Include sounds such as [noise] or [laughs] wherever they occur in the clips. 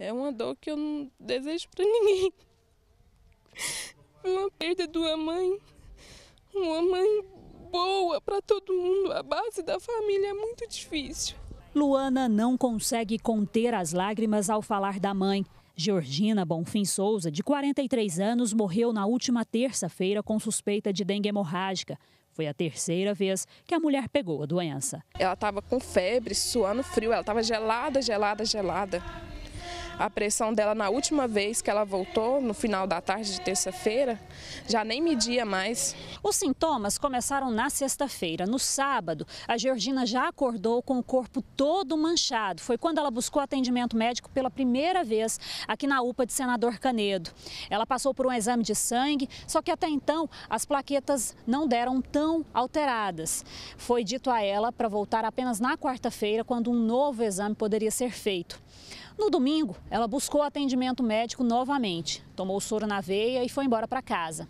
É uma dor que eu não desejo para ninguém. Uma perda de uma mãe, uma mãe boa para todo mundo. A base da família é muito difícil. Luana não consegue conter as lágrimas ao falar da mãe. Georgina Bonfim Souza, de 43 anos, morreu na última terça-feira com suspeita de dengue hemorrágica. Foi a terceira vez que a mulher pegou a doença. Ela estava com febre, suando frio, ela estava gelada, gelada, gelada. A pressão dela na última vez que ela voltou, no final da tarde de terça-feira, já nem media mais. Os sintomas começaram na sexta-feira. No sábado, a Georgina já acordou com o corpo todo manchado. Foi quando ela buscou atendimento médico pela primeira vez aqui na UPA de Senador Canedo. Ela passou por um exame de sangue, só que até então as plaquetas não deram tão alteradas. Foi dito a ela para voltar apenas na quarta-feira, quando um novo exame poderia ser feito. No domingo, ela buscou atendimento médico novamente, tomou soro na veia e foi embora para casa.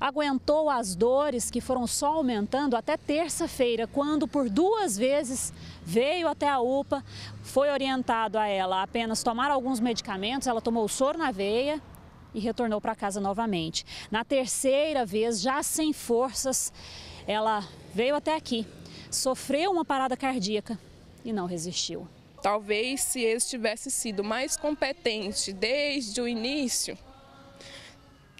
Aguentou as dores que foram só aumentando até terça-feira, quando por duas vezes veio até a UPA, foi orientado a ela apenas tomar alguns medicamentos, ela tomou soro na veia e retornou para casa novamente. Na terceira vez, já sem forças, ela veio até aqui, sofreu uma parada cardíaca e não resistiu. Talvez se eles tivessem sido mais competentes desde o início,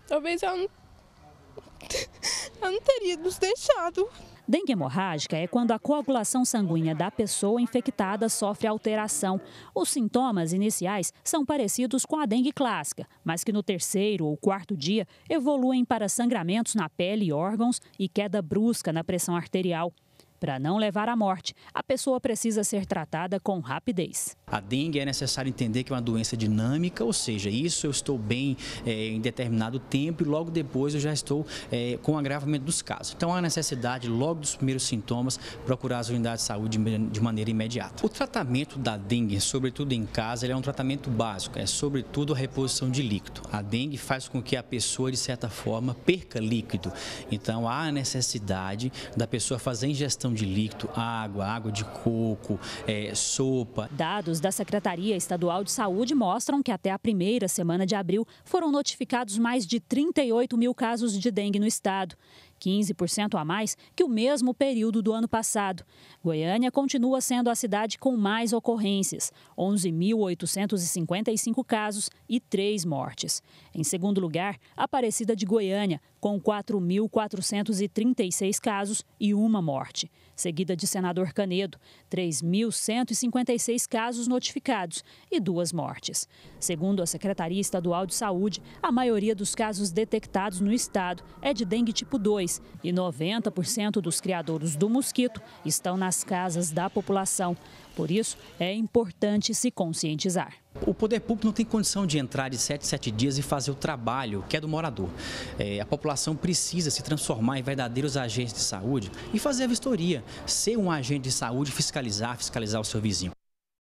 talvez eu não, [laughs] eu não teria nos deixado. Dengue hemorrágica é quando a coagulação sanguínea da pessoa infectada sofre alteração. Os sintomas iniciais são parecidos com a dengue clássica, mas que no terceiro ou quarto dia evoluem para sangramentos na pele e órgãos e queda brusca na pressão arterial. Para não levar à morte, a pessoa precisa ser tratada com rapidez. A dengue é necessário entender que é uma doença dinâmica, ou seja, isso eu estou bem é, em determinado tempo e logo depois eu já estou é, com agravamento dos casos. Então há necessidade, logo dos primeiros sintomas, procurar as unidades de saúde de maneira imediata. O tratamento da dengue, sobretudo em casa, é um tratamento básico, é sobretudo a reposição de líquido. A dengue faz com que a pessoa, de certa forma, perca líquido. Então há a necessidade da pessoa fazer ingestão ingestão de líquido, água, água de coco, é, sopa. Dados da Secretaria Estadual de Saúde mostram que até a primeira semana de abril foram notificados mais de 38 mil casos de dengue no estado. 15% a mais que o mesmo período do ano passado. Goiânia continua sendo a cidade com mais ocorrências, 11.855 casos e 3 mortes. Em segundo lugar, Aparecida de Goiânia, com 4.436 casos e uma morte, seguida de Senador Canedo, 3.156 casos notificados e duas mortes. Segundo a Secretaria Estadual de Saúde, a maioria dos casos detectados no estado é de dengue tipo 2 animais e 90% dos criadores do mosquito estão nas casas da população. Por isso, é importante se conscientizar. O poder público não tem condição de entrar de 7 7 dias e fazer o trabalho que é do morador. É, a população precisa se transformar em verdadeiros agentes de saúde e fazer a vistoria, ser um agente de saúde, fiscalizar, fiscalizar o seu vizinho.